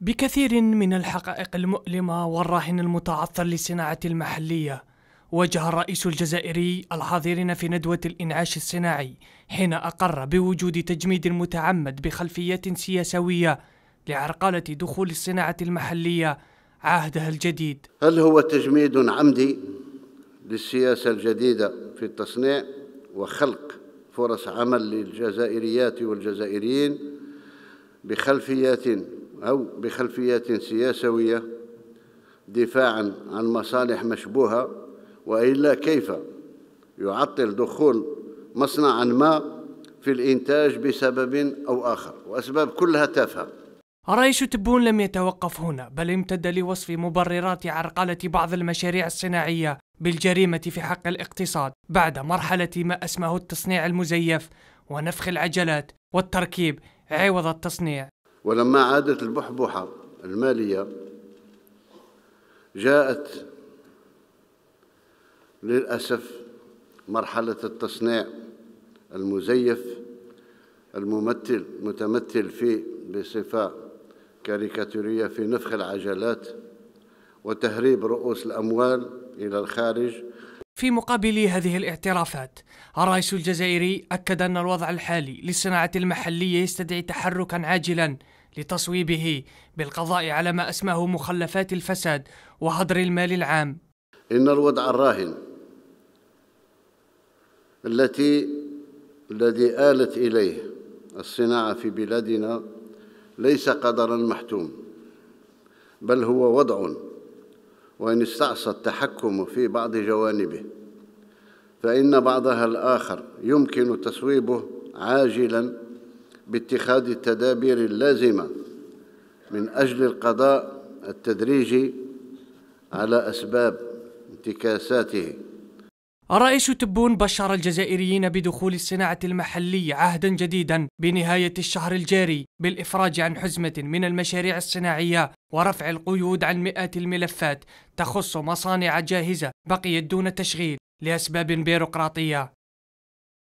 بكثير من الحقائق المؤلمة والراهن المتعثر للصناعة المحلية واجه الرئيس الجزائري الحاضرين في ندوة الإنعاش الصناعي حين أقر بوجود تجميد متعمد بخلفيات سياسوية لعرقلة دخول الصناعة المحلية عهدها الجديد هل هو تجميد عمدي للسياسة الجديدة في التصنيع وخلق فرص عمل للجزائريات والجزائريين بخلفيات أو بخلفيات سياسوية دفاعا عن مصالح مشبوهة وإلا كيف يعطل دخول مصنعا ما في الإنتاج بسبب أو آخر وأسباب كلها تافهة رئيس تبون لم يتوقف هنا بل امتد لوصف مبررات عرقلة بعض المشاريع الصناعية بالجريمة في حق الاقتصاد بعد مرحلة ما أسماه التصنيع المزيف ونفخ العجلات والتركيب عوض التصنيع ولما عادت البحبحة المالية جاءت للأسف مرحلة التصنيع المزيف الممثل متمثل في بصفة كاريكاتورية في نفخ العجلات وتهريب رؤوس الأموال إلى الخارج في مقابل هذه الاعترافات الرئيس الجزائري أكد أن الوضع الحالي للصناعة المحلية يستدعي تحركا عاجلا لتصويبه بالقضاء على ما اسماه مخلفات الفساد وهدر المال العام ان الوضع الراهن التي الذي آلت اليه الصناعه في بلادنا ليس قدرا محتوم بل هو وضع وان استعصى التحكم في بعض جوانبه فان بعضها الاخر يمكن تصويبه عاجلا باتخاذ التدابير اللازمه من اجل القضاء التدريجي على اسباب انتكاساته الرئيس تبون بشر الجزائريين بدخول الصناعة المحلية عهدا جديدا بنهاية الشهر الجاري بالإفراج عن حزمة من المشاريع الصناعية ورفع القيود عن مئات الملفات تخص مصانع جاهزة بقيت دون تشغيل لأسباب بيروقراطية